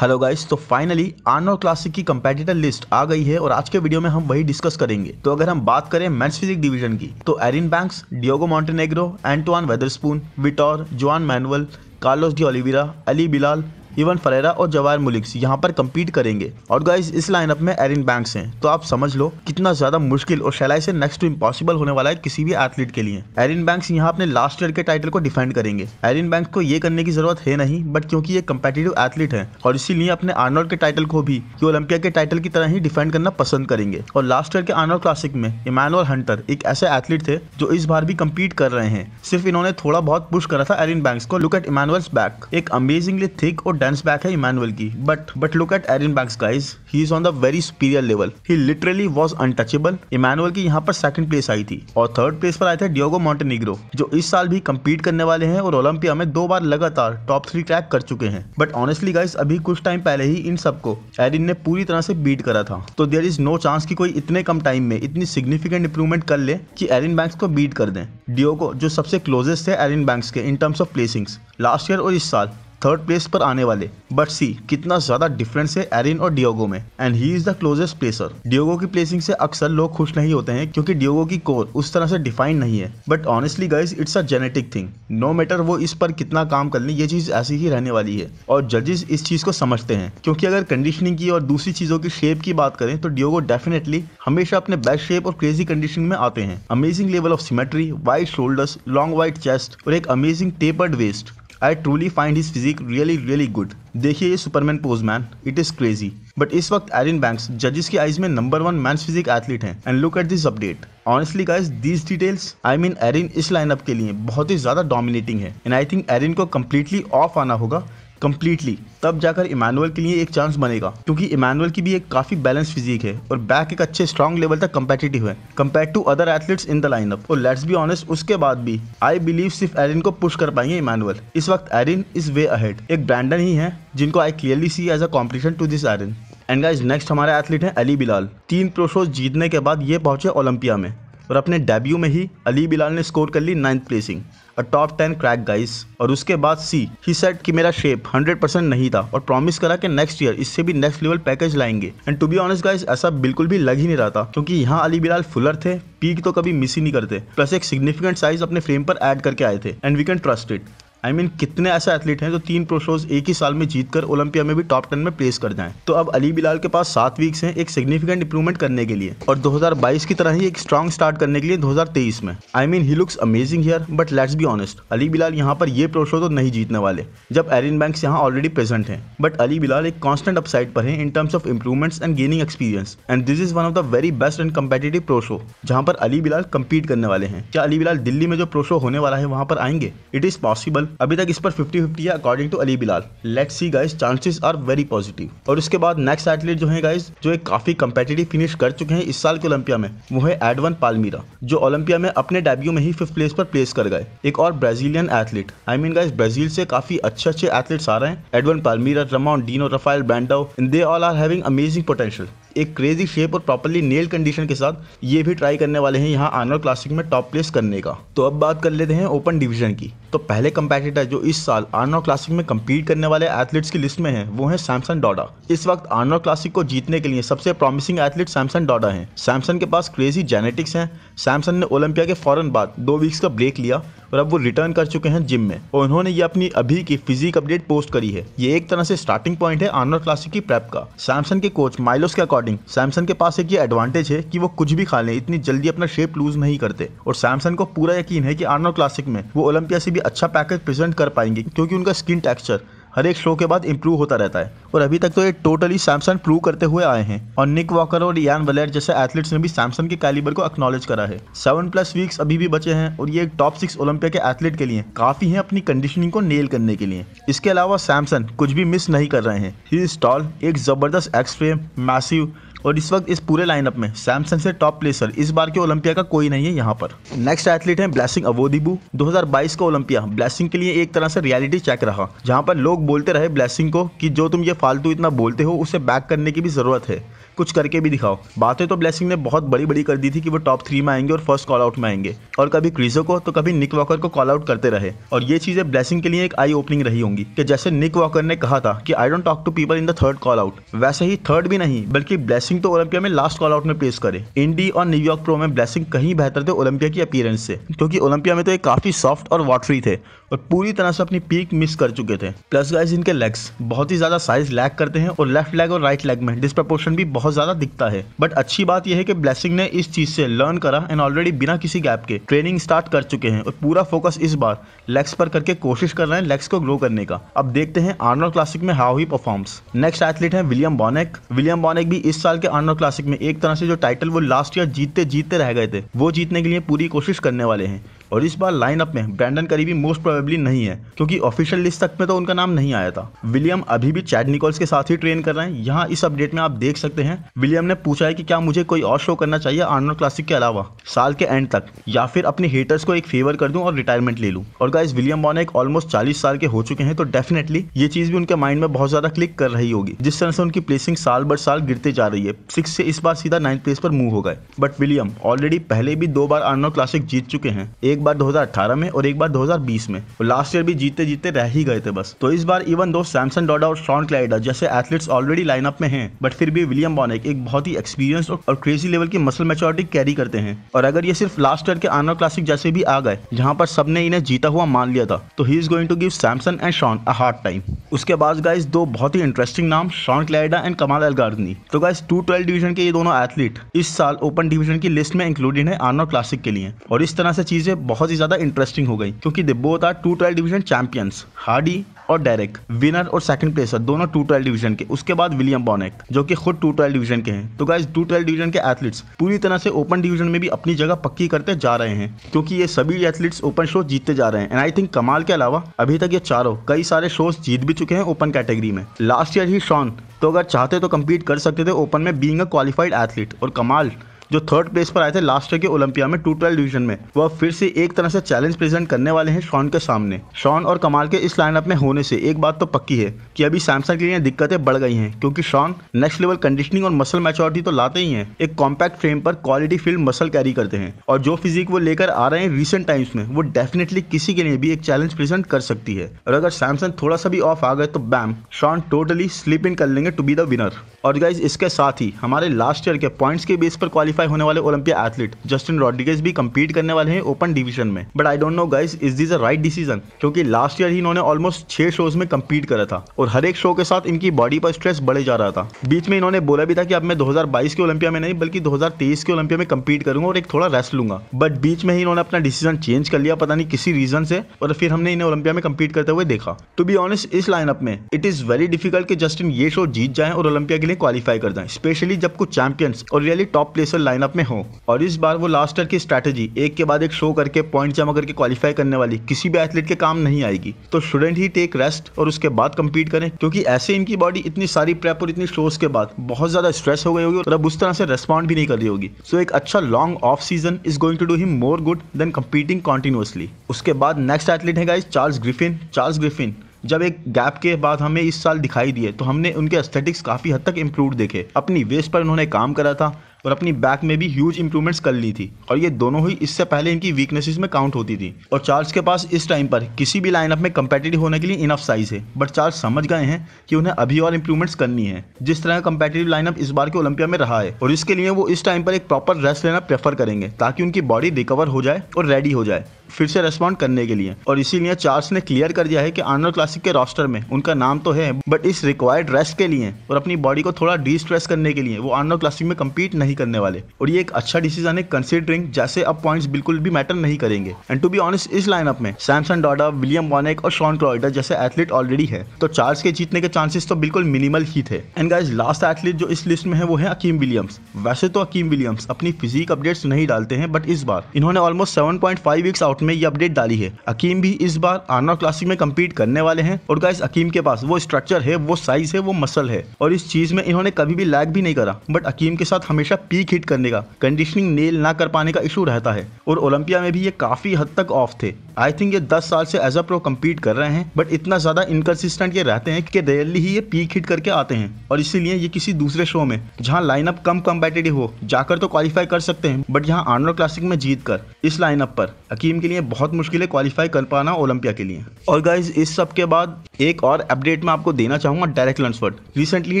hello guys तो finally Arnold Classic की competitor list आ गई है और आज के वीडियो में हम वही डिस्कस करेंगे तो अगर हम बात करें मेंस फिजिक डिवीजन की तो Erin Banks Diogo Montenegro Anton Weatherspoon Vitor Joan Manuel Carlos de Oliveira Ali Bilal Ivan Ferreira और जवाहर मुलिक्स यहाँ पर कम्पीट करेंगे और गाइज इस लाइनअप में एरिन बैंक्स हैं तो आप समझ लो कितना ज्यादा मुश्किल और शैलाई से नेक्स्ट टू इम्पॉसिबल होने वाला है किसी भी एथलीट के लिए एरिन बैंक्स यहाँ अपने लास्ट ईयर के टाइटल को डिफेंड करेंगे एरिन बैंक्स को ये करने की जरूरत है नहीं बट क्योंकि ये कम्पेटेटिव एथलीट है और इसीलिए अपने आर्नोल्ड के टाइटल को भी ओलंपिया के टाइटल की तरह ही डिफेंड करना पसंद करेंगे और लास्ट ईयर के आर्नोल्ड क्लासिक में इमानुअल हंटर एक ऐसे एथलीट थे जो इस बार भी कम्पीट कर रहे हैं सिर्फ इन्होंने थोड़ा बहुत पुश करा था एरिन बैंक्स को लुक एट इमानुअल्स बैक एक अमेजिंगली थिक और runs बैक है इमानुअल की but but look at Erin Banks guys he is on the very superior level he literally was untouchable Emmanuel की यहाँ पर सेकंड प्लेस आई थी और third place पर आए थे डियोगो मॉन्टेनिग्रो जो इस साल भी कम्पीट करने वाले हैं और ओलंपिया में दो बार लगातार टॉप थ्री क्रैक कर चुके हैं बट ऑनेस्टली गाइज अभी कुछ टाइम पहले ही इन सबको एरिन ने पूरी तरह से बीट करा था तो देर इज नो चांस की कोई इतने कम टाइम में इतनी सिग्निफिकेंट इंप्रूवमेंट कर ले कि एरिन बैंक्स को बीट कर दें डियोगो जो सबसे क्लोजेस्ट है एरिन बैंक्स के in terms of placings last year और इस साल थर्ड प्लेस पर आने वाले बट सी कितना ज्यादा डिफरेंस है एरिन और डियोगो में and he is the closest placer Diogo की प्लेसिंग से अक्सर लोग खुश नहीं होते हैं क्योंकि डियोगो की कोर उस तरह से डिफाइन नहीं है but honestly guys it's a genetic thing no matter वो इस पर कितना काम कर ले ये चीज ऐसी ही रहने वाली है और जजेस इस चीज को समझते हैं क्योंकि अगर कंडीशनिंग की और दूसरी चीजों की शेप की बात करें तो डियोगो डेफिनेटली हमेशा अपने बेस्ट शेप और क्रेजी कंडीशनिंग में आते हैं amazing level of symmetry wide shoulders long wide chest और एक amazing tapered waist I truly find his physique really really good देखिए ये Superman pose man it is crazy but इस वक्त एरिन बैंक्स जजेस की आईज में number one man physique athlete हैं and look at this update honestly guys these details I mean Erin इस lineup के लिए बहुत ही ज्यादा डोमिनेटिंग है एंड आई थिंक एरिन को कम्प्लीटली ऑफ आना होगा कम्प्लीटली तब जाकर इमानुअल के लिए एक चांस बनेगा क्योंकि इमानुअल की भी एक काफ़ी बैलेंस फिजिक है और बैक एक अच्छे स्ट्रॉन्ग लेवल तक कम्पेटिटिव है compare to other athletes in the lineup और लेट्स बी ऑनेस्ट उसके बाद भी आई बिलीव सिर्फ एरिन को पुश कर पाएंगे इमानुअल इस वक्त एरिन इज वे अहेड एक ब्रांडन ही है जिनको I clearly see as a competition to this Erin and guys next हमारे एथलीट हैं अली बिलाल तीन प्रोशोज जीतने के बाद ये पहुंचे ओलंपिया में और अपने डेब्यू में ही अली बिलाल ने स्कोर कर ली ninth placing a top ten crack guys और उसके बाद सी ही सेट कि मेरा शेप 100% नहीं था और प्रॉमिस करा कि नेक्स्ट ईयर इससे भी नेक्स्ट लेवल पैकेज लाएंगे and to be honest guys ऐसा बिल्कुल भी लग ही नहीं रहा था क्योंकि यहाँ अली बिलाल फुलर थे पीक तो कभी मिस ही नहीं करते प्लस एक सिग्निफिकेंट साइज अपने फ्रेम पर एड करके आए थे and we can trust it I I mean mean, कितने ऐसे एथलीट हैं जो तीन प्रो शोज एक ही साल में जीतकर ओलंपिया में भी टॉप टेन में प्लेस कर जाएं तो अब अली बिलाल के पास सात वीक्स हैं एक सिग्निफिकेंट इंप्रूवमेंट करने के लिए और 2022 की तरह ही एक स्ट्रॉन्ग स्टार्ट करने के लिए 2023 में I mean he looks amazing here but let's be honest Ali Bilal यहाँ पर ये प्रो शो तो नहीं जीतने वाले जब एरिन बैंक यहाँ ऑलरेडी प्रेजेंट है बट अली बिलाल एक कॉन्स्टेंट अपसाइड पर है in terms of improvements and gaining experience and this is one of the very best and competitive pro show जहाँ पर अली बिलाल कम्पीट करने वाले हैं क्या अली बिलाल दिल्ली में जो प्रो शो होने वाला है वहाँ पर आएंगे इट इज पॉसिबल अभी तक इस पर फिफ्टी फिफ्टी है according to Ali Bilal let see guys chances are very positive और उसके बाद नेक्स्ट एथलीट जो है गाइज जो एक काफी कंपेटेटिव फिनिश कर चुके हैं इस साल के ओलंपिया में वो है एडवन पालमीरा जो ओलंपिया में अपने डेब्यू में ही फिफ्थ प्लेस पर प्लेस कर गए एक और Brazilian athlete I mean guys Brazil से काफी अच्छे अच्छे एथलीट्स आ रहे हैं Edvan Palmeira Ramon Dino Rafael बैंडो in they all are having amazing potential एक क्रेजी शेप और प्रॉपरली नेल कंडीशन के साथ ये भी ट्राई करने वाले हैं यहाँ आनवर क्लासिक में टॉप प्लेस करने का तो अब बात कर लेते हैं ओपन डिवीजन की तो पहले कंपेटिटर जो इस साल आनवर क्लासिक में कम्पीट करने वाले एथलीट्स की लिस्ट में है वो है सैमसन डॉडा इस वक्त आनवर क्लासिक को जीतने के लिए सबसे प्रॉमिसिंग एथलीट सैमसन डॉडा है सैमसन के पास क्रेजी जेनेटिक्स है सैमसन ने ओलंपिया के फौरन बाद दो वीक्स का ब्रेक लिया और अब वो रिटर्न कर चुके हैं जिम में और उन्होंने ये अपनी अभी की फिजिक अपडेट पोस्ट करी है ये एक तरह से स्टार्टिंग पॉइंट है आनवर क्लासिक की प्रेप का सैमसन के कोच माइलोस का अकॉर्डिंग सैमसंग के पास एक ये एडवांटेज है कि वो कुछ भी खा लें इतनी जल्दी अपना शेप लूज नहीं करते और सैमसंग को पूरा यकीन है कि आर्नो क्लासिक में वो ओलंपिया से भी अच्छा पैकेज प्रेजेंट कर पाएंगे क्योंकि उनका स्किन टेक्सचर हर एक शो के बाद इम्प्रूव होता रहता है और अभी तक तो ये टोटली सैमसंग प्रूव करते हुए आए हैं और निक वॉकर और यान वलेर जैसे एथलीट्स ने भी सैमसंग के कैलिबर को एक्नॉलेज करा है सेवन प्लस वीक्स अभी भी बचे हैं और ये टॉप सिक्स ओलंपिया के एथलीट के लिए काफी है अपनी कंडीशनिंग को नेल करने के लिए इसके अलावा सैमसंग कुछ भी मिस नहीं कर रहे हैं ही स्टॉल एक जबरदस्त एक्स फ्रेम मैसिव और इस वक्त इस पूरे लाइनअप में सैमसंग से टॉप प्लेसर इस बार के ओलंपिया का कोई नहीं है यहाँ पर नेक्स्ट एथलीट है ब्लैसिंग अवोदिबू 2022 का ओलंपिया ब्लैसिंग के लिए एक तरह से रियलिटी चेक रहा जहाँ पर लोग बोलते रहे ब्लैसिंग को कि जो तुम ये फालतू इतना बोलते हो उसे बैक करने की भी जरूरत है कुछ करके भी दिखाओ बातें तो ब्लेसिंग ने बहुत बड़ी बड़ी कर दी थी कि वो टॉप थ्री में आएंगे और फर्स्ट कॉल आउट में आएंगे और कभी क्रीजो को तो कभी निक वॉकर को कॉल आउट करते रहे और ये चीजें ब्लेसिंग के लिए एक आई ओपनिंग रही होंगी कि जैसे निक वॉकर ने कहा था कि I don't talk to people in the third call out वैसे ही थर्ड भी नहीं बल्कि ब्लेसिंग तो ओलंपिया में लास्ट कॉल आउट में प्लेस करे इंडी और न्यूयॉर्क प्रो में ब्लेसिंग कहीं बेहतर थे ओलंपिया की अपियरेंस से क्योंकि ओलंपिया में तो ये काफी सॉफ्ट और वाटरी थे और पूरी तरह से अपनी पीक मिस कर चुके थे प्लस गाइज इनके लेग्स बहुत ही ज्यादा साइज लैक करते हैं और लेफ्ट लेग और राइट लेग में डिस्प्रपोर्शन भी बहुत बहुत ज्यादा दिखता है बट अच्छी बात यह है कि ब्लेसिंग ने इस चीज से लर्न करा एंड ऑलरेडी बिना किसी गैप के ट्रेनिंग स्टार्ट कर चुके हैं और पूरा फोकस इस बार लेग्स पर करके कोशिश कर रहे हैं लेग्स को ग्रो करने का अब देखते हैं आर्नोल्ड क्लासिक में how he performs next athlete है विलियम बॉनेक विलियम बॉनेक भी इस साल के आर्नोल्ड क्लासिक में एक तरह से जो टाइटल वो लास्ट ईयर जीतते जीतते रह गए थे वो जीतने के लिए पूरी कोशिश करने वाले हैं और इस बार लाइनअप में ब्रैंडन करीबी मोस्ट प्रोबेबली नहीं है क्योंकि ऑफिशियल लिस्ट तक में तो उनका नाम नहीं आया था विलियम अभी भी चैड निकोल्स के साथ ही ट्रेन कर रहे हैं यहाँ इस अपडेट में आप देख सकते हैं विलियम ने पूछा है कि क्या मुझे कोई और शो करना चाहिए आर्नोल्ड क्लासिक के अलावा साल के एंड तक या फिर अपने हेटर्स को एक फेवर कर दूं और रिटायरमेंट ले लूं और गाइस विलियम बॉन एक ऑलमोस्ट 40 साल के हो चुके हैं तो डेफिनेटली ये चीज भी उनके माइंड में बहुत ज्यादा क्लिक कर रही होगी जिस तरह से उनकी प्लेसिंग साल बर साल गिरते जा रही है सिक्स से इस बार सीधा नाइन्थ प्लेस पर मूव हो गए बट विलियम ऑलरेडी पहले भी दो बार आर्नोल्ड क्लासिक जीत चुके हैं एक एक बार 2018 में और एक बार 2020 में और लास्ट ईयर भी जीते जीते रह ही गए थे बस तो इस बार इवन दो सैमसन डॉडा और शॉन क्लाइडा जैसे एथलीट्स ऑलरेडी लाइनअप में हैं बट फिर भी विलियम बॉनिक एक बहुत ही एक्सपीरियंस और क्रेजी लेवल की मसल मेचोरिटी कैरी करते हैं और अगर ये सिर्फ लास्ट ईयर के आनर क्लासिक जैसे भी आ गए जहाँ पर सबने इन्हें जीता हुआ मान लिया था तो he is going to give Samson and Shaun a hard time उसके बाद गाइज दो बहुत ही इंटरेस्टिंग नाम Shaun Clarida and Kamal Elgargni तो गाइज टू ट्वेल्व डिवीजन के ये दोनों एथलीट इस साल ओपन डिवीजन की लिस्ट में इंक्लूडेड है आर्नर क्लासिक के लिए और इस तरह से चीजें बहुत ही ज्यादा इंटरेस्टिंग हो गई क्योंकि they both are two twelve division champions Hadi और डेरेक विनर और सेकंड प्लेसर दोनों टू ट्रायल डिवीजन के उसके बाद विलियम बॉनेक जो कि खुद टू ट्रायल डिवीजन के हैं तो गाइज टू ट्रायल डिवीजन के एथलीट्स पूरी तरह से ओपन डिवीजन में भी अपनी जगह पक्की करते जा रहे हैं क्योंकि ये सभी एथलीट्स ओपन शो जीतते जा रहे हैं एंड आई थिंक कमाल के अलावा अभी तक ये चारों कई सारे शोज जीत भी चुके हैं ओपन कैटेगरी में लास्ट ईयर ही शॉन तो अगर चाहते तो कम्पीट कर सकते थे ओपन में बींग अ क्वालिफाइड एथलीट और कमाल जो थर्ड प्लेस पर आए थे लास्ट ईयर के ओलंपिया में टू ट्वेल्व डिवीजन में वह फिर से एक तरह से चैलेंज प्रेजेंट करने वाले हैं शॉन के सामने शॉन और कमाल के इस लाइनअप में होने से एक बात तो पक्की है कि अभी सैमसंग के लिए दिक्कतें बढ़ गई हैं क्योंकि शॉन नेक्स्ट लेवल कंडीशनिंग और मसल मेचोरिटी तो लाते ही है एक कॉम्पैक्ट फ्रेम पर क्वालिटी फील्ड मसल कैरी करते हैं और जो फिजिक वो लेकर आ रहे हैं रिसेंट टाइम्स में वो डेफिनेटली किसी के लिए भी एक चैलेंज प्रेजेंट कर सकती है और अगर सैमसंग थोड़ा सा भी ऑफ आ गए तो bam Shaun totally slip in कर लेंगे टू बी द विनर और गाइज इसके साथ ही हमारे लास्ट ईयर के पॉइंट्स के बेस पर क्वालिफाई क्वालिफाई होने वाले ओलंपिया एथलीट जस्टिन रॉड्रिगेज भी कम्पीट करने वाले हैं ओपन डिवीजन में but I don't know guys is this a right decision क्योंकि लास्ट ईयर ही इन्होंने ऑलमोस्ट छह शोज में कम्पीट करा था और हर एक शो के साथ इनकी बॉडी पर स्ट्रेस बढ़े जा रहा था बीच में इन्होंने बोला भी था कि अब मैं 2022 के ओलंपिया में नहीं बल्कि 2023 के ओलंपिया में कम्पीट करूंगा और एक थोड़ा रेस्ट लूंगा बट बीच में ही इन्होंने अपना डिसीजन चेंज कर लिया पता नहीं किसी रीजन से और फिर हमने इन्हें ओलंपिया में कम्पीट करते हुए देखा टू बी ऑनेस्ट इस लाइनअप में इट इज वेरी डिफिकल्ट कि जस्टिन ये शो जीत जाए और ओलंपिया के लिए क्वालिफाई कर जाए स्पेशली जब कुछ चैंपियंस और रियली टॉप प्लेसर लाइनअप में हो और इस बार वो लास्ट ईयर की स्ट्रैटेजी एक के बाद एक शो करके पॉइंट जमा करके क्वालिफाई करने वाली किसी भी एथलीट के काम नहीं आएगी तो स्टूडेंट ही टेक रेस्ट और उसके बाद कम्पीट करें क्योंकि ऐसे इनकी बॉडी इतनी सारी प्रेप और इतनी शोज के बाद बहुत ज्यादा स्ट्रेस हो गई होगी और अब उस तरह से रेस्पॉन्ड भी नहीं कर रही होगी सो एक अच्छा long off season is going to do him more good than competing continuously उसके बाद नेक्स्ट एथलीट है चार्ल्स ग्रिफिन चार्ल्स ग्रिफिन जब एक गैप के बाद हमें इस साल दिखाई दिए तो हमने उनके एस्थेटिक्स काफी हद तक इम्प्रूव देखे अपनी वेस्ट पर उन्होंने काम करा था और अपनी बैक में भी ह्यूज इंप्रूवमेंट्स कर ली थी और ये दोनों ही इससे पहले इनकी वीकनेसेस में काउंट होती थी और चार्ल्स के पास इस टाइम पर किसी भी लाइनअप में कम्पेटेटिव होने के लिए इनफ साइज है बट चार्ल्स समझ गए हैं कि उन्हें अभी और इंप्रूवमेंट्स करनी है जिस तरह का कम्पेटेटिव लाइनअप इस बार के ओलंपिया में रहा है और इसके लिए वो इस टाइम पर एक प्रॉपर रेस्ट लेना प्रेफर करेंगे ताकि उनकी बॉडी रिकवर हो जाए और रेडी हो जाए फिर से रेस्पॉन्ड करने के लिए और इसीलिए चार्ल्स ने क्लियर कर दिया है कि आर्नोल्ड क्लासिक के रोस्टर में उनका नाम तो है बट इस रिक्वायर्ड रेस्ट के लिए और अपनी बॉडी को थोड़ा डी स्ट्रेस करने के लिए वो आर्नोल्ड क्लासिक में कम्पीट नहीं करने वाले और ये एक अच्छा डिसीजन है कंसिडरिंग जैसे अब पॉइंट बिल्कुल भी मैटर नहीं करेंगे एंड टू बी ऑनेस्ट इस लाइनअप में सैमसन डॉडा विलियम वॉनेक और शॉन क्रॉयडर जैसे एथलीट ऑलरेडी है तो चार्ल्स के जीतने के चांसेस तो बिल्कुल मिनिमल ही थे एंड गाइज लास्ट एथलीट जो इस लिस्ट में है वो है अकीम विलियम्स वैसे तो अकीम विलियम्स अपनी फिजिक अपडेट्स नहीं डालते हैं बट इस बार इन्होंने almost seven point five weeks out वक्त में ये अपडेट डाली है अकीम भी इस बार आर्नर क्लासिक में कम्पीट करने वाले हैं और गाइस अकीम के पास वो स्ट्रक्चर है वो साइज है वो मसल है और इस चीज में इन्होंने कभी भी लैग भी नहीं करा बट अकीम के साथ हमेशा पीक हिट करने का कंडीशनिंग नेल ना कर पाने का इशू रहता है और ओलंपिया में भी ये काफी हद तक ऑफ थे आई थिंक ये दस साल से एज अ प्रो कम्पीट कर रहे हैं बट इतना ज्यादा इनकन्सिस्टेंट ये रहते हैं कि रेयरली ही ये पीक हिट करके आते हैं और इसीलिए ये किसी दूसरे शो में जहाँ लाइनअप कम कम्पेटेटिव हो जाकर तो क्वालिफाई कर सकते हैं बट यहाँ आर्नर क्लासिक में जीत कर इस लाइनअप पर अकीम के लिए बहुत मुश्किल है क्वालिफाई कर पाना ओलंपिया के लिए और गाइज इस सब के बाद एक और अपडेट मैं आपको देना चाहूंगा डायरेक्ट लंसवर्ड रिसेंटली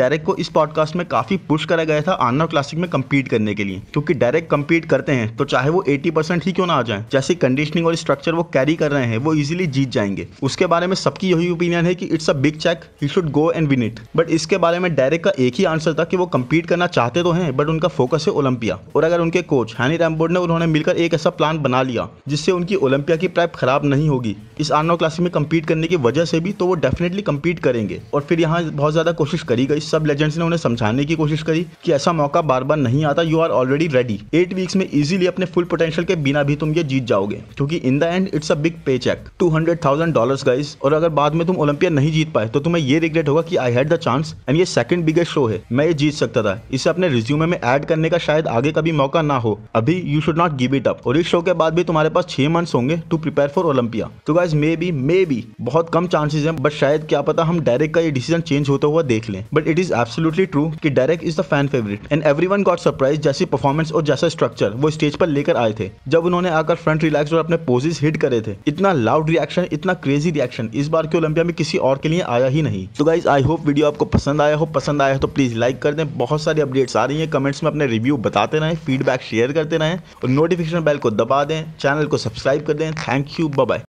डायरेक्ट को इस पॉडकास्ट में काफ़ी पुश करा गया था आना क्लासिक में कम्पीट करने के लिए क्योंकि डायरेक्ट कम्पीट करते हैं तो चाहे वो एटी ही क्यों ना आ जाए जैसे कंडीशनिंग और स्ट्रक्चर वो कैरी कर रहे हैं वो इजिली जीत जाएंगे उसके बारे में सबकी यही ओपिनियन है कि it's a big cheque he should go and win it but इसके बारे में डायरेक्ट का एक ही आंसर था कि वो कम्पीट करना चाहते तो हैं बट उनका फोकस है ओलंपिया और अगर उनके कोच हैनी रैमबोर्ड ने उन्होंने मिलकर एक ऐसा प्लान बना लिया जिससे उनकी उनकी ओलंपिया की प्राइप खराब नहीं होगी इस आर नौ क्लासिक में कम्पीट करने की वजह से भी तो वो डेफिनेटली कम्पीट करेंगे और फिर यहाँ बहुत ज़्यादा कोशिश करी गई सब लेजेंड्स ने उन्हें समझाने की कोशिश करी कि ऐसा मौका बार बार नहीं आता you are already ready eight weeks में इजिली अपने फुल पोटेंशियल के बिना भी तुम ये जीत जाओगे क्योंकि in the end it's a big pay cheque two hundred thousand dollar guys और अगर बाद में तुम ओलंपिया नहीं जीत पाए तो तुम्हें ये रिग्रेट होगा कि I had the chance and ये सेकंड बिगेस्ट शो है मैं ये जीत सकता था इसे अपने रिज्यूमे में ऐड करने का शायद आगे कभी मौका ना हो अभी you should not give it up और इस शो के बाद भी तुम्हारे पास छह मंथ्स होंगे टू प्रिपेयर फॉर ओलंपिया तो guys maybe maybe बहुत कम चांसेस हैं बट शायद क्या पता हम डायरेक्ट का ये डिसीजन चेंज होता हुआ देख लें but it is absolutely true कि Derek is the fan favourite and everyone got surprise जैसी परफॉर्मेंस और जैसा स्ट्रक्चर वो स्टेज पर लेकर आए थे जब उन्होंने आकर फ्रंट रिलैक्स और अपने पोजेस हिट करे थे इतना लाउड रिएक्शन इतना क्रेजी रिएक्शन इस बार के ओलंपिया में किसी और के लिए आया ही नहीं तो गाइज आई होप वीडियो आपको पसंद आया हो पसंद आया तो प्लीज लाइक कर दें बहुत सारी अपडेट्स आ रही है कमेंट्स में अपने रिव्यू बताते रहें फीडबैक शेयर करते रहें और नोटिफिकेशन बेल को दबा दें चैनल को सब्सक्राइब सब्सक्राइब कर दें थैंक यू बाय